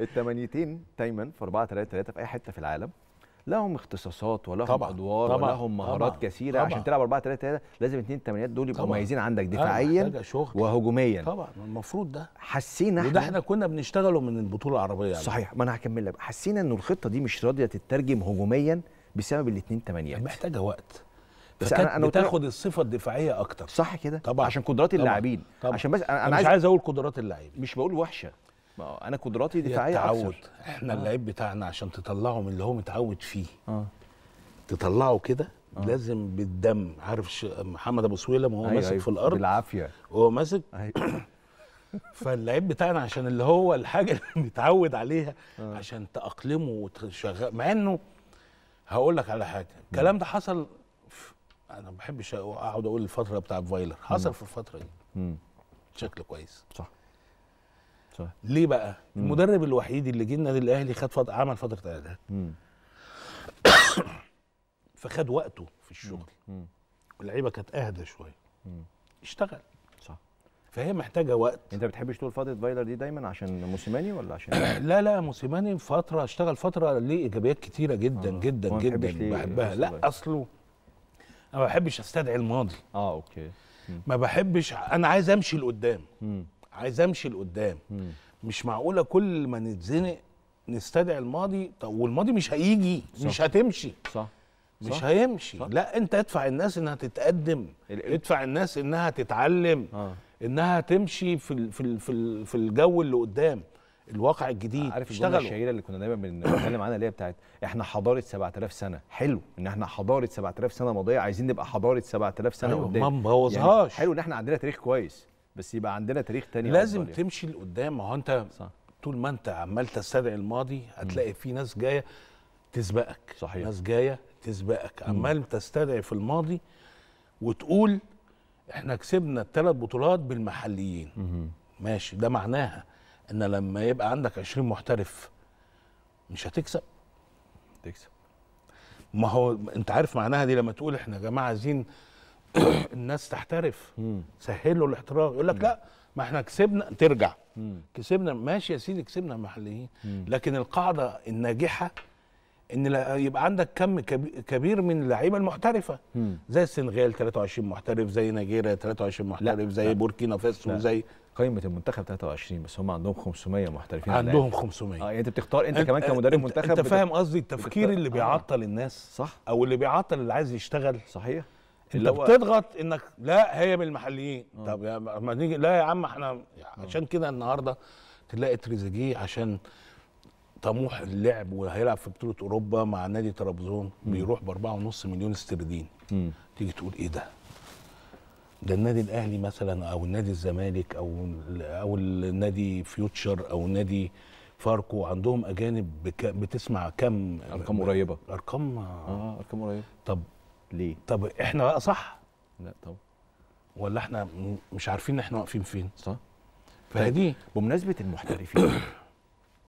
التمانيتين دايما في 4 3 3 في اي حته في العالم لهم اختصاصات ولهم طبعًا ادوار طبعًا ولهم مهارات طبعًا كثيره طبعًا عشان تلعب 4 3 3 لازم اثنين التمانيات دول يبقوا مميزين عندك أيوة، دفاعيا وهجوميا طبعا المفروض ده حسينا وده احنا كنا بنشتغله من البطوله العربيه يعني. صحيح ما انا هكمل لك حسينا ان الخطه دي مش راضيه تترجم هجوميا بسبب الاثنين تمانيات محتاجه وقت بس انا انا بتاخد الصفه الدفاعيه اكتر صح كده طبعا عشان قدرات اللاعبين عشان بس انا, أنا مش عايز, عايز اقول قدرات اللاعبين مش بقول وحشه انا قدراتي دفاعيه تعود احنا آه. اللعيب بتاعنا عشان تطلعه من اللي هو متعود فيه آه. تطلعه كده آه. لازم بالدم عارف محمد ابو سويلم وهو أيوة ماسك أيوة في الارض بالعافيه وهو ماسك أيوة. فاللعيب بتاعنا عشان اللي هو الحاجه اللي متعود عليها آه. عشان تاقلمه وتشغل مع انه هقول لك على حاجه الكلام ده حصل في... انا ما بحبش اقعد اقول الفتره بتاع فايلر حصل م. في الفتره دي بشكل كويس صح صح. ليه بقى؟ مم. المدرب الوحيد اللي جه النادي الاهلي خد فض... عمل فتره اعداد فخد وقته في الشغل اللعيبه كانت اهدى شويه اشتغل صح فهي محتاجه وقت انت بتحبش تقول فتره فايلر دي دايما عشان موسيماني ولا عشان لا لا موسيماني فتره اشتغل فتره ليه ايجابيات كتيره جدا آه. جدا جدا بحبها لا اصله انا ما بحبش استدعي الماضي اه اوكي مم. ما بحبش انا عايز امشي لقدام عايز امشي لقدام مش معقوله كل ما نتزنق نستدعي الماضي طب والماضي مش هيجي صح. مش هتمشي صح مش صح. هيمشي صح. لا انت ادفع الناس انها تتقدم ال... ادفع الناس انها تتعلم آه. انها تمشي في ال... في ال... في, ال... في الجو اللي قدام الواقع الجديد عارف الجمله الشهيره اللي كنا دايما بنتكلم عنها اللي هي بتاعت احنا حضاره 7000 سنه حلو ان احنا حضاره 7000 سنه ماضيه عايزين نبقى حضاره 7000 سنه أيوة قدام ما نبوظهاش يعني حلو ان احنا عندنا تاريخ كويس بس يبقى عندنا تاريخ تاني لازم أفضل تمشي لقدام ما هو انت صح. طول ما انت عمال تستدعي الماضي هتلاقي في ناس جايه تسبقك صحيح ناس جايه تسبقك عمال تستدعي في الماضي وتقول احنا كسبنا الثلاث بطولات بالمحليين مم. ماشي ده معناها ان لما يبقى عندك 20 محترف مش هتكسب تكسب ما هو انت عارف معناها دي لما تقول احنا يا جماعه عايزين الناس تحترف سهلوا الاحتراف يقول لك لا ما احنا كسبنا ترجع كسبنا ماشي يا سيدي كسبنا محليين لكن القاعده الناجحه ان يبقى عندك كم كبير من اللعيبه المحترفه زي السنغال 23 محترف زي نيجيريا 23 محترف زي بوركينا فاسو زي قائمه المنتخب 23 بس هم عندهم 500 محترفين عندهم 500 اه يعني انت بتختار انت, انت كمان كمدرب منتخب انت فاهم قصدي التفكير اللي آه. بيعطل الناس صح او اللي بيعطل اللي عايز يشتغل صحيح اللي انت بتضغط انك لا هي من المحليين آه. طب يا ما نيجي لا يا عم احنا عشان آه. كده النهارده تلاقي تريزيجيه عشان طموح اللعب وهيلعب في بطوله اوروبا مع نادي طرابزون بيروح ب 4.5 مليون استرليني تيجي تقول ايه ده؟ ده النادي الاهلي مثلا او النادي الزمالك او او النادي فيوتشر او نادي فاركو عندهم اجانب بتسمع كم ارقام قريبه ارقام اه ارقام قريبه طب ليه طب احنا بقى صح لا طبعا ولا احنا مش عارفين احنا واقفين فين صح فدي طيب، بمناسبه المحترفين